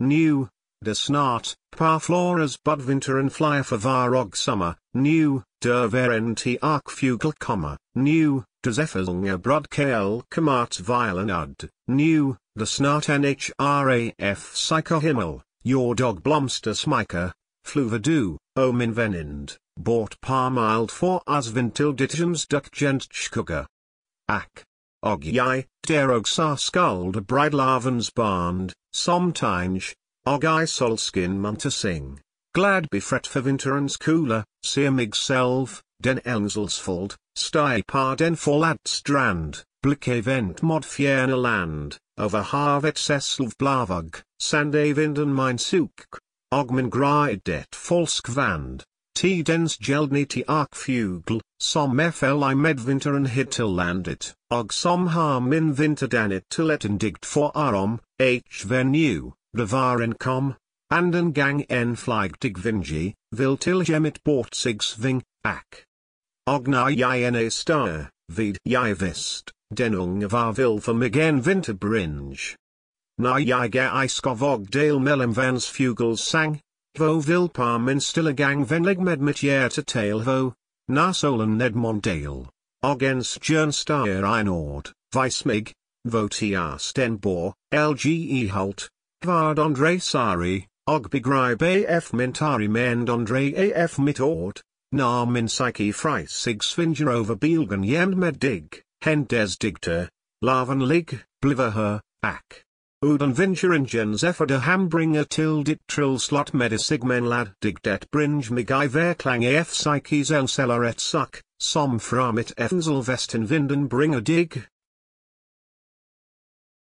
new, das snart Parfloras Budwinter and Flyer for Varog Summer, new, der Verenti Arkfugel, comma, new, der Effelnge er Brudkel Kamat Vilenud, er new, das snart NHRAF Psychohimmel, your dog blomster smiker, Fluvadu, Omen bought Bort mild for Asvintil Ditums Duck Gentschkuga. Ak. Ogjai, Derog Sarskalde bridlarvens Band, Sometimes, og i solskin munter sing, glad befret for vinterens cooler, ser mig selv, den enselsfold, stig par den forladt strand, blikke vent mod fjerne land, over havet sesselv blavag, sande vinden mein suk, og min gride det falsk vand, tidens gjeldniti arkfugl som fli hit til landet, og som har min vinterdannet til et indigt for arom, h kom, and anden gang en flygtig vingi, vil tilgemit bort sving, ak. Ognar jeg en star, vid jeg vist, den unge var vil for mig en vinterbringe. Når jeg er i skov og del mellem vans fugles sang, vo vilpam venlig med mitiere to talevo, nasolan edmondale, ogens jernstier einord, vismig, votiast enbor, lge hult, kvard andre sari, og begribe af mentari mend andre af mitord, na min psyche over bilgen, belgen med dig, hendes digter, laven lig, bliver her, ak. Udan vinturingen de hambringer till det trillslott medisigmen lad det bringe mig verklang af psyches en celler et suck, som from it evensel vesten vinden bringer dig,